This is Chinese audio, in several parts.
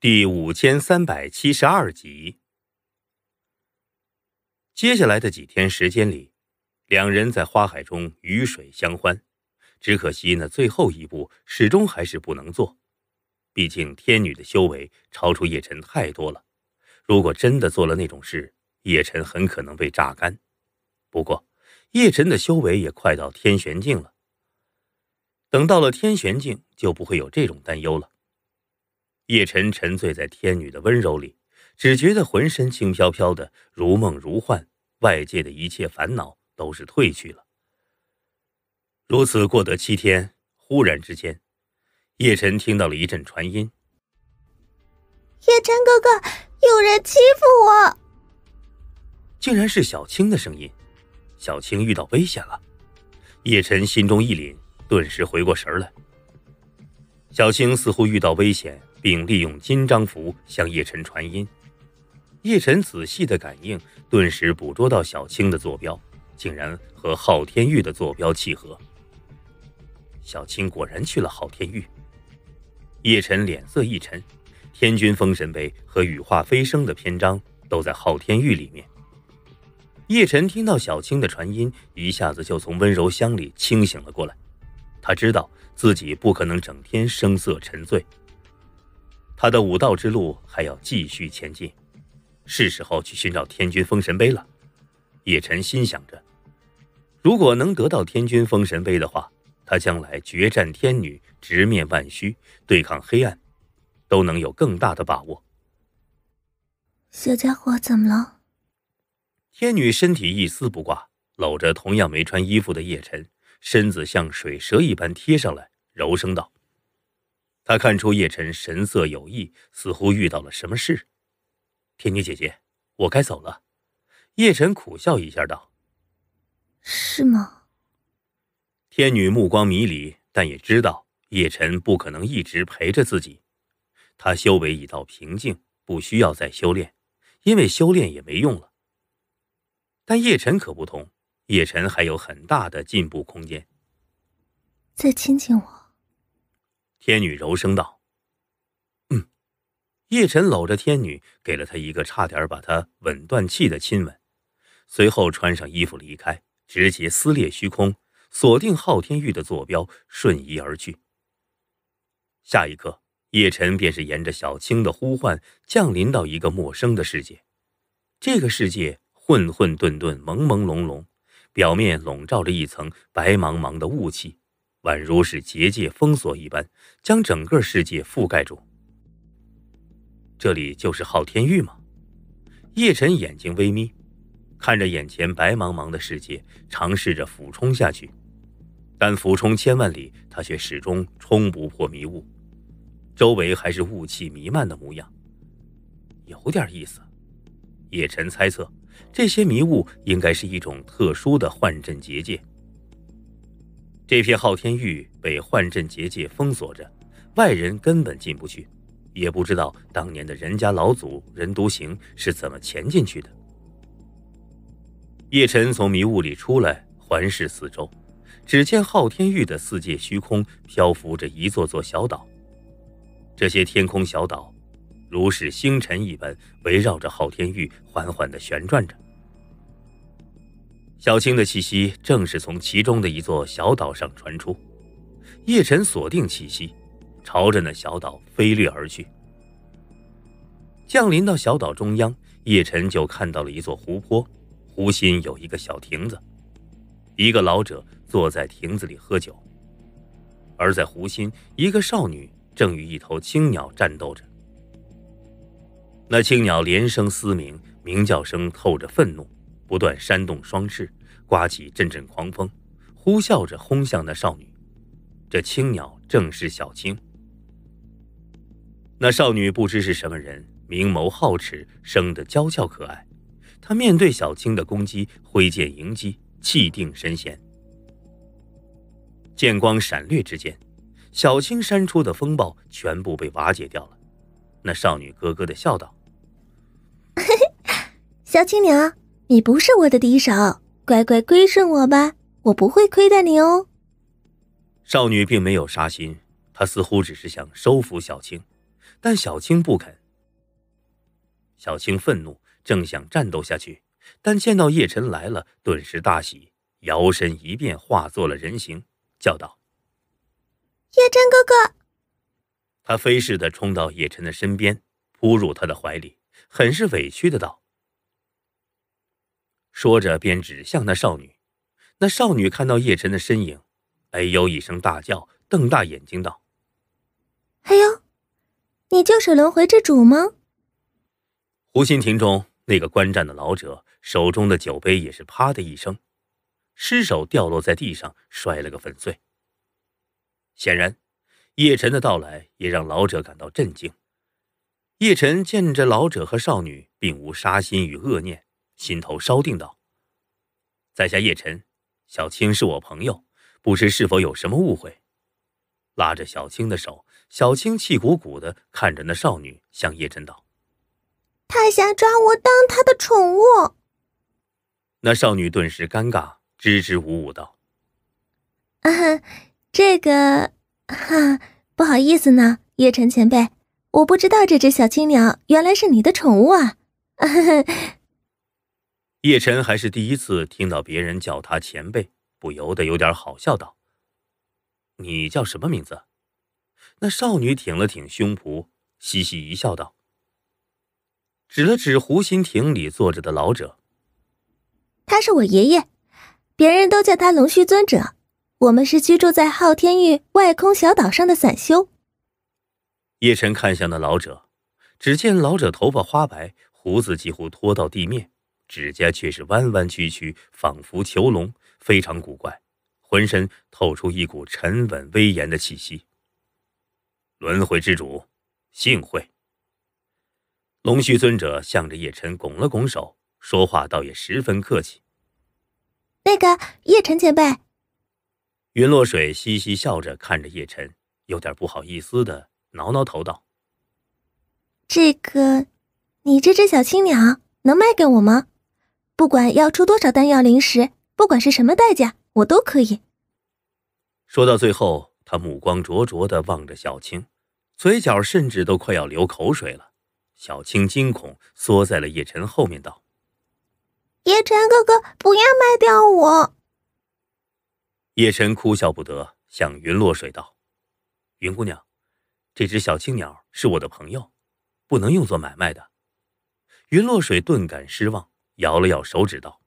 第五千三百七十二集。接下来的几天时间里，两人在花海中鱼水相欢，只可惜那最后一步始终还是不能做。毕竟天女的修为超出叶辰太多了，如果真的做了那种事，叶辰很可能被榨干。不过，叶辰的修为也快到天玄境了，等到了天玄境，就不会有这种担忧了。叶晨沉醉在天女的温柔里，只觉得浑身轻飘飘的，如梦如幻，外界的一切烦恼都是褪去了。如此过得七天，忽然之间，叶晨听到了一阵传音：“叶晨哥哥，有人欺负我！”竟然是小青的声音，小青遇到危险了。叶晨心中一凛，顿时回过神来。小青似乎遇到危险。并利用金章符向叶辰传音，叶辰仔细的感应，顿时捕捉到小青的坐标，竟然和昊天玉的坐标契合。小青果然去了昊天玉。叶辰脸色一沉，天君封神碑和羽化飞升的篇章都在昊天玉里面。叶辰听到小青的传音，一下子就从温柔乡里清醒了过来，他知道自己不可能整天声色沉醉。他的武道之路还要继续前进，是时候去寻找天君封神碑了。叶辰心想着，如果能得到天君封神碑的话，他将来决战天女、直面万虚、对抗黑暗，都能有更大的把握。小家伙怎么了？天女身体一丝不挂，搂着同样没穿衣服的叶辰，身子像水蛇一般贴上来，柔声道。他看出叶晨神色有异，似乎遇到了什么事。天女姐姐，我该走了。叶晨苦笑一下道：“是吗？”天女目光迷离，但也知道叶晨不可能一直陪着自己。她修为已到瓶颈，不需要再修炼，因为修炼也没用了。但叶晨可不同，叶晨还有很大的进步空间。再亲亲我。天女柔声道：“嗯。”叶晨搂着天女，给了她一个差点把她吻断气的亲吻，随后穿上衣服离开，直接撕裂虚空，锁定昊天玉的坐标，瞬移而去。下一刻，叶晨便是沿着小青的呼唤降临到一个陌生的世界。这个世界混混沌沌、朦朦胧胧，表面笼罩着一层白茫茫的雾气。宛如是结界封锁一般，将整个世界覆盖住。这里就是昊天域吗？叶辰眼睛微眯，看着眼前白茫茫的世界，尝试着俯冲下去，但俯冲千万里，他却始终冲不破迷雾。周围还是雾气弥漫的模样，有点意思。叶辰猜测，这些迷雾应该是一种特殊的幻阵结界。这片昊天域被幻阵结界封锁着，外人根本进不去，也不知道当年的人家老祖任独行是怎么潜进去的。叶晨从迷雾里出来，环视四周，只见昊天域的四界虚空漂浮着一座座小岛，这些天空小岛如是星辰一般，围绕着昊天域缓缓的旋转着。小青的气息正是从其中的一座小岛上传出，叶晨锁定气息，朝着那小岛飞掠而去。降临到小岛中央，叶晨就看到了一座湖泊，湖心有一个小亭子，一个老者坐在亭子里喝酒。而在湖心，一个少女正与一头青鸟战斗着，那青鸟连声嘶鸣，鸣叫声透着愤怒。不断扇动双翅，刮起阵阵狂风，呼啸着轰向那少女。这青鸟正是小青。那少女不知是什么人，明眸皓齿，生得娇俏可爱。她面对小青的攻击，挥剑迎击，气定神闲。剑光闪掠之间，小青扇出的风暴全部被瓦解掉了。那少女咯咯的笑道：“小青鸟。”你不是我的敌手，乖乖归顺我吧，我不会亏待你哦。少女并没有杀心，她似乎只是想收服小青，但小青不肯。小青愤怒，正想战斗下去，但见到叶晨来了，顿时大喜，摇身一变，化作了人形，叫道：“叶晨哥哥！”他飞似的冲到叶晨的身边，扑入他的怀里，很是委屈的道。说着，便指向那少女。那少女看到叶晨的身影，哎呦一声大叫，瞪大眼睛道：“哎呦，你就是轮回之主吗？”湖心亭中，那个观战的老者手中的酒杯也是啪的一声，失手掉落在地上，摔了个粉碎。显然，叶晨的到来也让老者感到震惊。叶晨见着老者和少女并无杀心与恶念。心头稍定，道：“在下叶晨，小青是我朋友，不知是否有什么误会？”拉着小青的手，小青气鼓鼓的看着那少女，向叶晨道：“他想抓我当他的宠物。”那少女顿时尴尬，支支吾吾道：“啊，这个，哈，不好意思呢，叶晨前辈，我不知道这只小青鸟原来是你的宠物啊，哈哈。”叶晨还是第一次听到别人叫他前辈，不由得有点好笑，道：“你叫什么名字？”那少女挺了挺胸脯，嘻嘻一笑，道：“指了指湖心亭里坐着的老者，他是我爷爷，别人都叫他龙须尊者。我们是居住在昊天域外空小岛上的散修。”叶晨看向那老者，只见老者头发花白，胡子几乎拖到地面。指甲却是弯弯曲曲，仿佛囚笼，非常古怪。浑身透出一股沉稳威严的气息。轮回之主，幸会。龙须尊者向着叶晨拱了拱手，说话倒也十分客气。那个叶晨前辈，云落水嘻嘻笑着看着叶晨，有点不好意思的挠挠头道：“这个，你这只小青鸟能卖给我吗？”不管要出多少丹药灵石，不管是什么代价，我都可以。说到最后，他目光灼灼的望着小青，嘴角甚至都快要流口水了。小青惊恐，缩在了叶晨后面，道：“叶晨哥哥，不要卖掉我！”叶晨哭笑不得，向云落水道：“云姑娘，这只小青鸟是我的朋友，不能用做买卖的。”云落水顿感失望。摇了摇手指道：“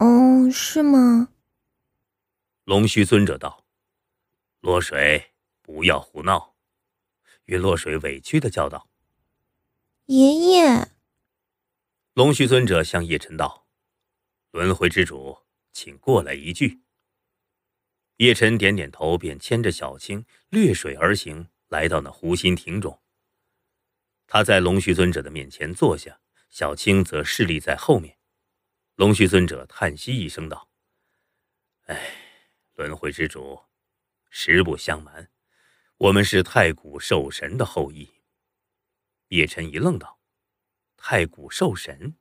哦，是吗？”龙须尊者道：“落水，不要胡闹。”云落水委屈的叫道：“爷爷。”龙须尊者向叶晨道：“轮回之主，请过来一聚。”叶晨点点头，便牵着小青掠水而行，来到那湖心亭中。他在龙须尊者的面前坐下。小青则侍立在后面，龙须尊者叹息一声道：“哎，轮回之主，实不相瞒，我们是太古兽神的后裔。”叶辰一愣道：“太古兽神？”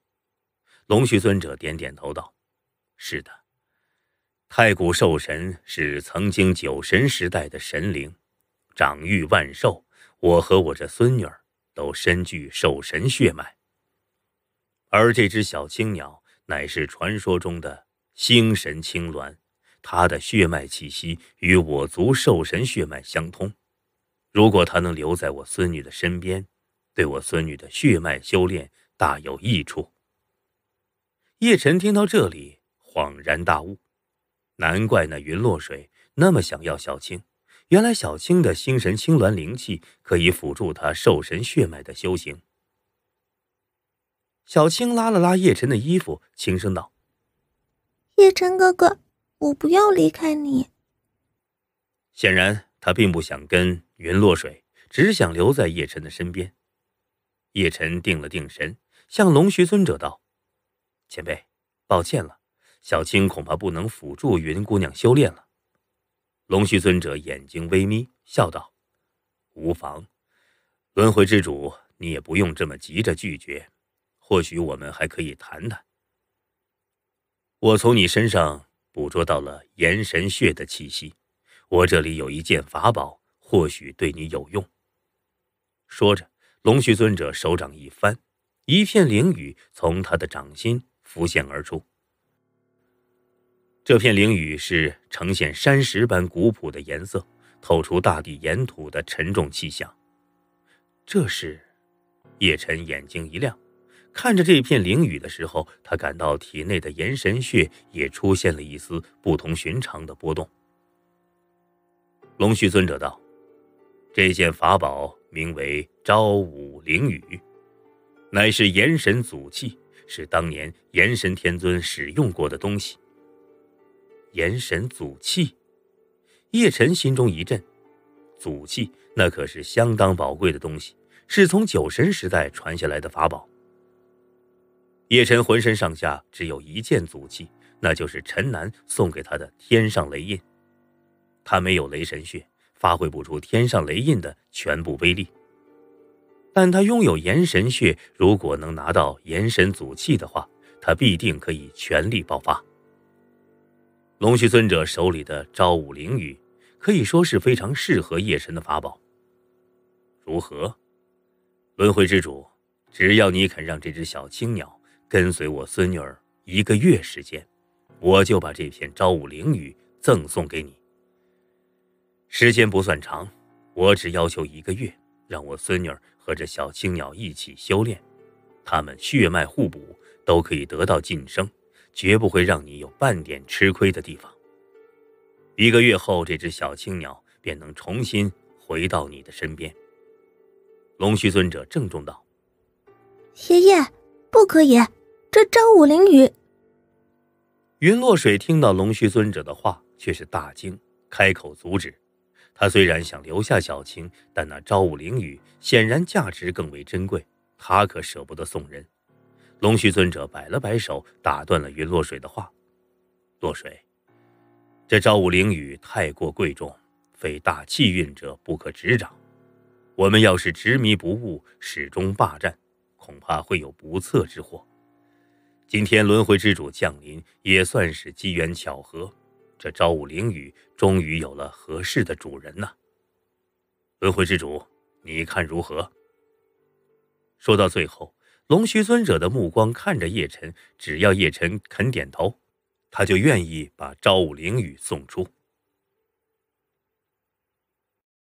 龙须尊者点点头道：“是的，太古兽神是曾经九神时代的神灵，掌御万兽。我和我这孙女儿都身具兽神血脉。”而这只小青鸟乃是传说中的星神青鸾，它的血脉气息与我族兽神血脉相通。如果它能留在我孙女的身边，对我孙女的血脉修炼大有益处。叶晨听到这里恍然大悟，难怪那云落水那么想要小青，原来小青的星神青鸾灵气可以辅助他兽神血脉的修行。小青拉了拉叶晨的衣服，轻声道：“叶晨哥哥，我不要离开你。”显然，他并不想跟云落水，只想留在叶晨的身边。叶晨定了定神，向龙须尊者道：“前辈，抱歉了，小青恐怕不能辅助云姑娘修炼了。”龙须尊者眼睛微眯，笑道：“无妨，轮回之主，你也不用这么急着拒绝。”或许我们还可以谈谈。我从你身上捕捉到了炎神血的气息，我这里有一件法宝，或许对你有用。说着，龙须尊者手掌一翻，一片灵雨从他的掌心浮现而出。这片灵雨是呈现山石般古朴的颜色，透出大地岩土的沉重气象。这时，叶辰眼睛一亮。看着这片灵雨的时候，他感到体内的炎神血也出现了一丝不同寻常的波动。龙须尊者道：“这件法宝名为昭武灵雨，乃是炎神祖器，是当年炎神天尊使用过的东西。”炎神祖器，叶辰心中一震。祖器那可是相当宝贵的东西，是从九神时代传下来的法宝。叶辰浑身上下只有一件祖器，那就是陈南送给他的天上雷印。他没有雷神血，发挥不出天上雷印的全部威力。但他拥有炎神血，如果能拿到炎神祖器的话，他必定可以全力爆发。龙虚尊者手里的招武灵羽，可以说是非常适合叶辰的法宝。如何，轮回之主，只要你肯让这只小青鸟。跟随我孙女儿一个月时间，我就把这片朝五灵雨赠送给你。时间不算长，我只要求一个月，让我孙女儿和这小青鸟一起修炼，他们血脉互补，都可以得到晋升，绝不会让你有半点吃亏的地方。一个月后，这只小青鸟便能重新回到你的身边。”龙须尊者郑重道，“爷爷，不可以。”这朝武灵雨，云落水听到龙须尊者的话，却是大惊，开口阻止。他虽然想留下小青，但那朝武灵雨显然价值更为珍贵，他可舍不得送人。龙须尊者摆了摆手，打断了云落水的话：“落水，这朝武灵雨太过贵重，非大气运者不可执掌。我们要是执迷不悟，始终霸占，恐怕会有不测之祸。”今天轮回之主降临，也算是机缘巧合，这朝五灵雨终于有了合适的主人呐。轮回之主，你看如何？说到最后，龙须尊者的目光看着叶辰，只要叶辰肯点头，他就愿意把朝五灵雨送出。